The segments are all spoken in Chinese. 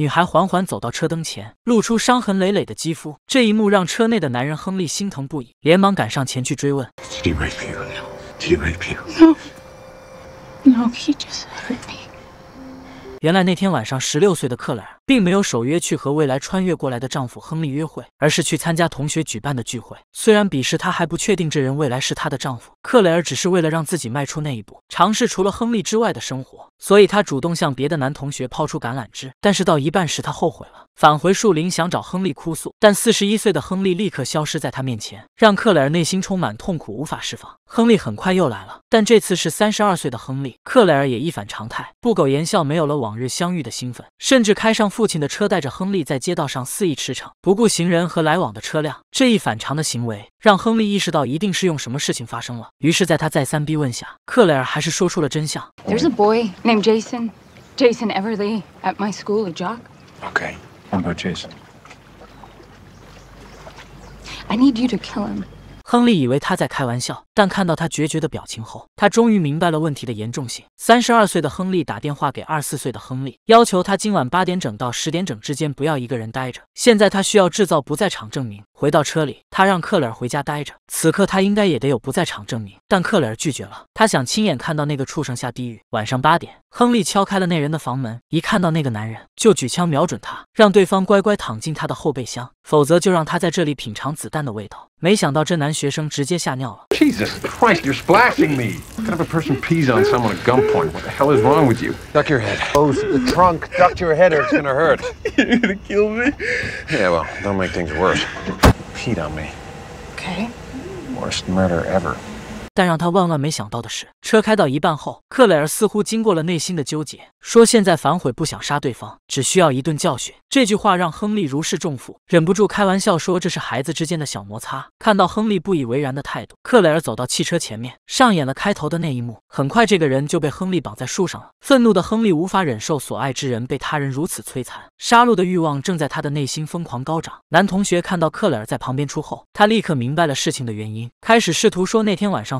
女孩缓缓走到车灯前，露出伤痕累累的肌肤。这一幕让车内的男人亨利心疼不已，连忙赶上前去追问。P. No. No, he just hurt me. 原来那天晚上，十六岁的克莱尔。并没有守约去和未来穿越过来的丈夫亨利约会，而是去参加同学举办的聚会。虽然彼时她还不确定这人未来是她的丈夫，克雷尔只是为了让自己迈出那一步，尝试除了亨利之外的生活，所以她主动向别的男同学抛出橄榄枝。但是到一半时，她后悔了，返回树林想找亨利哭诉，但四十一岁的亨利立刻消失在她面前，让克雷尔内心充满痛苦，无法释放。亨利很快又来了，但这次是三十二岁的亨利，克雷尔也一反常态，不苟言笑，没有了往日相遇的兴奋，甚至开上副。父亲的车带着亨利在街道上肆意驰骋，不顾行人和来往的车辆。这一反常的行为让亨利意识到，一定是用什么事情发生了。于是，在他再三逼问下，克莱尔还是说出了真相。There's a boy named Jason, Jason Everly, at my school, a jock. Okay, I'm g o i n Jason. I need you to kill him. 亨利以为他在开玩笑。但看到他决绝的表情后，他终于明白了问题的严重性。三十二岁的亨利打电话给二四岁的亨利，要求他今晚八点整到十点整之间不要一个人待着。现在他需要制造不在场证明。回到车里，他让克莱尔回家待着。此刻他应该也得有不在场证明，但克莱尔拒绝了。他想亲眼看到那个畜生下地狱。晚上八点，亨利敲开了那人的房门，一看到那个男人就举枪瞄准他，让对方乖乖躺进他的后备箱，否则就让他在这里品尝子弹的味道。没想到这男学生直接吓尿了。Jesus Christ, you're splashing me! What kind of a person pees on someone at gunpoint? What the hell is wrong with you? Duck your head. Close the trunk. Duck your head or it's gonna hurt. you're gonna kill me? Yeah, well, don't make things worse. You peed on me. Okay. Worst murder ever. 但让他万万没想到的是，车开到一半后，克雷尔似乎经过了内心的纠结，说现在反悔不想杀对方，只需要一顿教训。这句话让亨利如释重负，忍不住开玩笑说这是孩子之间的小摩擦。看到亨利不以为然的态度，克雷尔走到汽车前面，上演了开头的那一幕。很快，这个人就被亨利绑在树上了。愤怒的亨利无法忍受所爱之人被他人如此摧残，杀戮的欲望正在他的内心疯狂高涨。男同学看到克雷尔在旁边出后，他立刻明白了事情的原因，开始试图说那天晚上。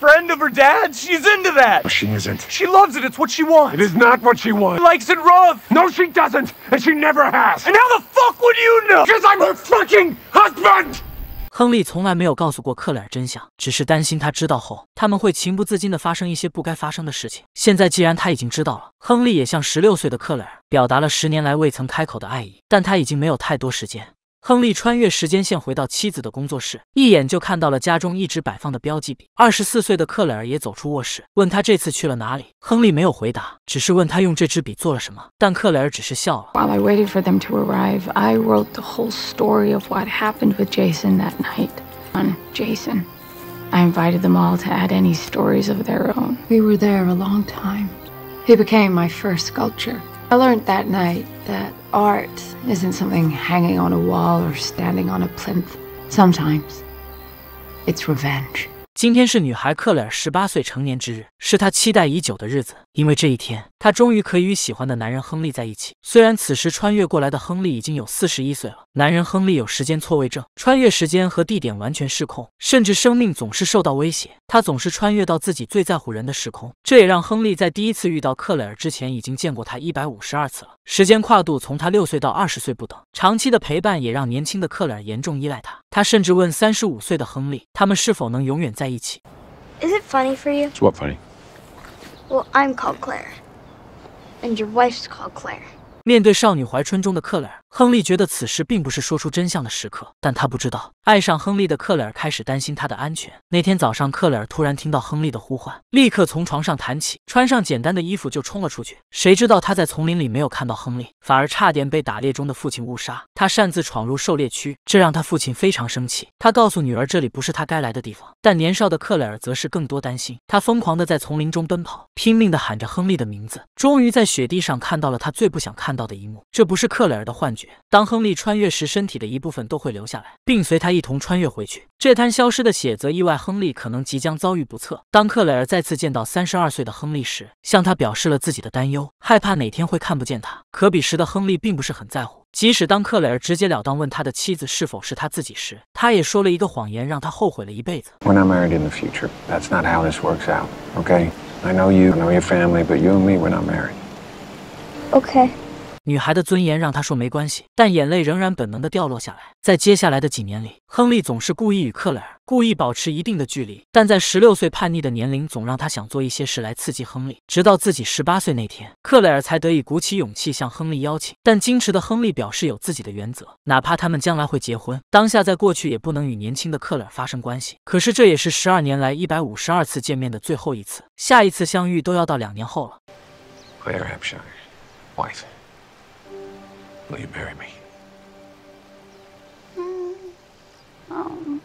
friend of her dad she's into that she isn't she loves it it's what she wants it is not what she wants she likes it rolf no she doesn't and she never has and how the fuck would you know cause i'm her fucking husband 亨利从来没有告诉过克莱尔真相只是担心他知道后他们会情不自禁的发生一些不该发生的事情现在既然他已经知道了亨利也向16岁的克莱尔表达了十年来未曾开口的爱意但他已经没有太多时间亨利穿越时间线回到妻子的工作室，一眼就看到了家中一直摆放的标记笔。二十四岁的克莱尔也走出卧室，问他这次去了哪里。亨利没有回答，只是问他用这支笔做了什么。但克莱尔只是笑了。While I waited for them to arrive, I wrote the whole story of what happened with Jason that night. On Jason, I invited them all to add any stories of their own. We were there a long time. He became my first sculpture. I learned that night that art isn't something hanging on a wall or standing on a plinth. Sometimes it's revenge. 今天是女孩克莱尔十八岁成年之日，是她期待已久的日子，因为这一天她终于可以与喜欢的男人亨利在一起。虽然此时穿越过来的亨利已经有四十一岁了，男人亨利有时间错位症，穿越时间和地点完全失控，甚至生命总是受到威胁。他总是穿越到自己最在乎人的时空，这也让亨利在第一次遇到克莱尔之前已经见过他一百五十二次了，时间跨度从他六岁到二十岁不等。长期的陪伴也让年轻的克莱尔严重依赖他，他甚至问三十五岁的亨利，他们是否能永远在。Is it funny for you? It's what funny? Well, I'm called Claire, and your wife's called Claire. 面对少女怀春中的克莱尔，亨利觉得此时并不是说出真相的时刻，但他不知道，爱上亨利的克莱尔开始担心他的安全。那天早上，克莱尔突然听到亨利的呼唤，立刻从床上弹起，穿上简单的衣服就冲了出去。谁知道他在丛林里没有看到亨利，反而差点被打猎中的父亲误杀。他擅自闯入狩猎区，这让他父亲非常生气。他告诉女儿这里不是他该来的地方，但年少的克莱尔则是更多担心。他疯狂地在丛林中奔跑，拼命地喊着亨利的名字，终于在雪地上看到了他最不想看。看到的一幕，这不是克雷尔的幻觉。当亨利穿越时，身体的一部分都会留下来，并随他一同穿越回去。这滩消失的血，则意外亨利可能即将遭遇不测。当克雷尔再次见到三十二岁的亨利时，向他表示了自己的担忧，害怕哪天会看不见他。可彼时的亨利并不是很在乎，即使当克雷尔直截了当问他的妻子是否是他自己时，他也说了一个谎言，让他后悔了一辈子。When I'm married in the future, that's not how this works out, okay? I know you know your family, but you and me were not married. Okay. 女孩的尊严让他说没关系，但眼泪仍然本能的掉落下来。在接下来的几年里，亨利总是故意与克莱尔故意保持一定的距离，但在十六岁叛逆的年龄，总让他想做一些事来刺激亨利。直到自己十八岁那天，克莱尔才得以鼓起勇气向亨利邀请，但矜持的亨利表示有自己的原则，哪怕他们将来会结婚，当下在过去也不能与年轻的克莱尔发生关系。可是这也是十二年来一百五十二次见面的最后一次，下一次相遇都要到两年后了。Claire h e m s h i r wife. Will you marry me? Mm. Oh.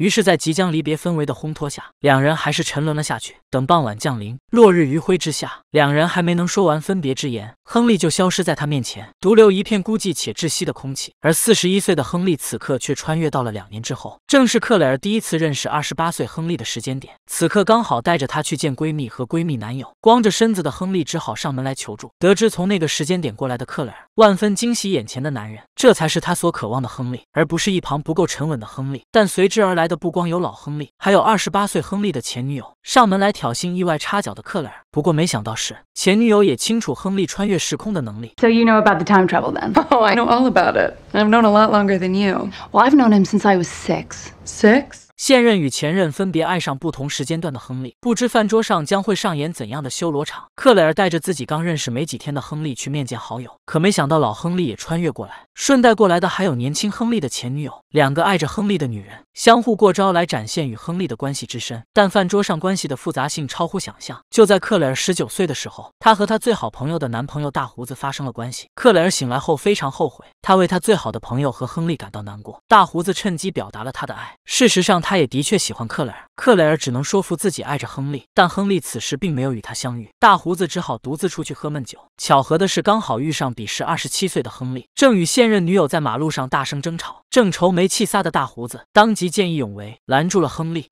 于是，在即将离别氛围的烘托下，两人还是沉沦了下去。等傍晚降临，落日余晖之下，两人还没能说完分别之言，亨利就消失在他面前，独留一片孤寂且窒息的空气。而四十一岁的亨利此刻却穿越到了两年之后，正是克雷尔第一次认识二十八岁亨利的时间点。此刻刚好带着他去见闺蜜和闺蜜男友，光着身子的亨利只好上门来求助。得知从那个时间点过来的克雷尔，万分惊喜，眼前的男人这才是他所渴望的亨利，而不是一旁不够沉稳的亨利。但随之而来。的不光有老亨利，还有二十八岁亨利的前女友上门来挑衅，意外插脚的克莱尔。不过没想到是前女友也清楚亨利穿越时空的能力。So you know about the time travel then? Oh, I know all about it. I've known a lot longer than you. Well, I've known him since I was six. Six? 现任与前任分别爱上不同时间段的亨利，不知饭桌上将会上演怎样的修罗场。克莱尔带着自己刚认识没几天的亨利去面见好友，可没想到老亨利也穿越过来。顺带过来的还有年轻亨利的前女友，两个爱着亨利的女人相互过招来展现与亨利的关系之深。但饭桌上关系的复杂性超乎想象。就在克雷尔十九岁的时候，他和他最好朋友的男朋友大胡子发生了关系。克雷尔醒来后非常后悔，他为他最好的朋友和亨利感到难过。大胡子趁机表达了他的爱，事实上他也的确喜欢克雷尔。克雷尔只能说服自己爱着亨利，但亨利此时并没有与他相遇。大胡子只好独自出去喝闷酒。巧合的是，刚好遇上彼时二十七岁的亨利正与现任。任女友在马路上大声争吵，正愁眉气撒的大胡子当即见义勇为，拦住了亨利。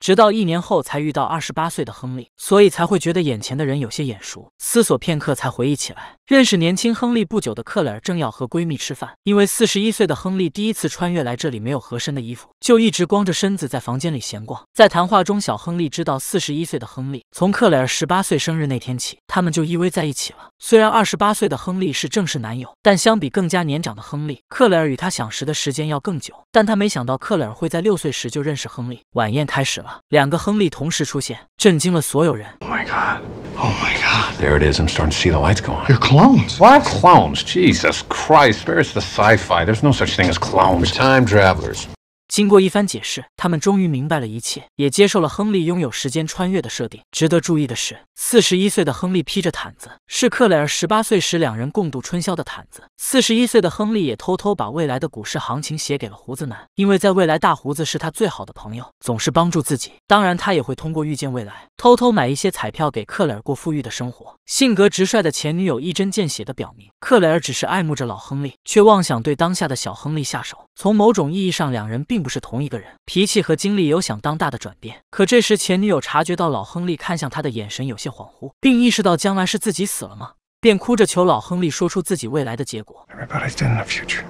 直到一年后才遇到二十八岁的亨利，所以才会觉得眼前的人有些眼熟。思索片刻，才回忆起来，认识年轻亨利不久的克莱尔正要和闺蜜吃饭。因为四十一岁的亨利第一次穿越来这里，没有合身的衣服，就一直光着身子在房间里闲逛。在谈话中，小亨利知道四十一岁的亨利从克莱尔十八岁生日那天起，他们就依偎在一起了。虽然二十八岁的亨利是正式男友，但相比更加年长的亨利，克莱尔与他相识的时间要更久。但他没想到克莱尔会在六岁时就认识亨利。晚宴开始了。两个亨利同时出现，震惊了所有人。Oh my god, oh my god, there it is. I'm starting to see the lights go on. You're clones. What? Clones? Jesus Christ! Where s the sci-fi? There's no such thing as clones. Time travelers. 经过一番解释，他们终于明白了一切，也接受了亨利拥有时间穿越的设定。值得注意的是，四十一岁的亨利披着毯子，是克莱尔十八岁时两人共度春宵的毯子。四十一岁的亨利也偷偷把未来的股市行情写给了胡子男，因为在未来，大胡子是他最好的朋友，总是帮助自己。当然，他也会通过预见未来，偷偷买一些彩票给克雷尔过富裕的生活。性格直率的前女友一针见血地表明，克雷尔只是爱慕着老亨利，却妄想对当下的小亨利下手。从某种意义上，两人并不是同一个人，脾气和经历有想当大的转变。可这时，前女友察觉到老亨利看向他的眼神有些恍惚，并意识到将来是自己死了吗？便哭着求老亨利说出自己未来的结果。Everybody's dead in the future.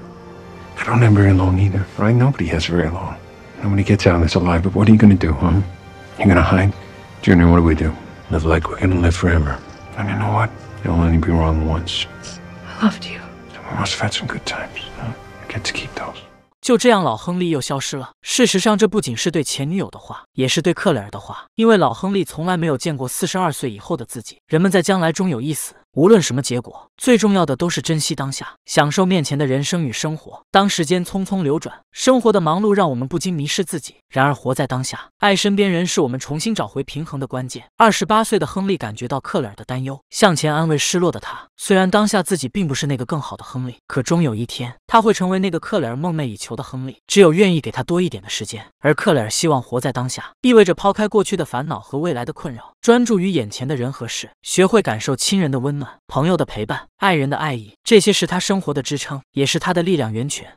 I don't have very long either. Right? Nobody has very long. Nobody gets out of this alive. But what are you gonna do, huh? You gonna hide, Junior? What do we do? Live like we're gonna live forever? I d e a n know what? You l l only be wrong once. I loved you. We must have had some good times. We get to keep those. 就这样，老亨利又消失了。事实上，这不仅是对前女友的话，也是对克莱尔的话。因为老亨利从来没有见过四十二岁以后的自己。人们在将来终有一死。无论什么结果，最重要的都是珍惜当下，享受面前的人生与生活。当时间匆匆流转，生活的忙碌让我们不禁迷失自己。然而，活在当下，爱身边人是我们重新找回平衡的关键。二十八岁的亨利感觉到克莱尔的担忧，向前安慰失落的他。虽然当下自己并不是那个更好的亨利，可终有一天他会成为那个克莱尔梦寐以求的亨利。只有愿意给他多一点的时间，而克莱尔希望活在当下，意味着抛开过去的烦恼和未来的困扰。专注于眼前的人和事，学会感受亲人的温暖、朋友的陪伴、爱人的爱意，这些是他生活的支撑，也是他的力量源泉。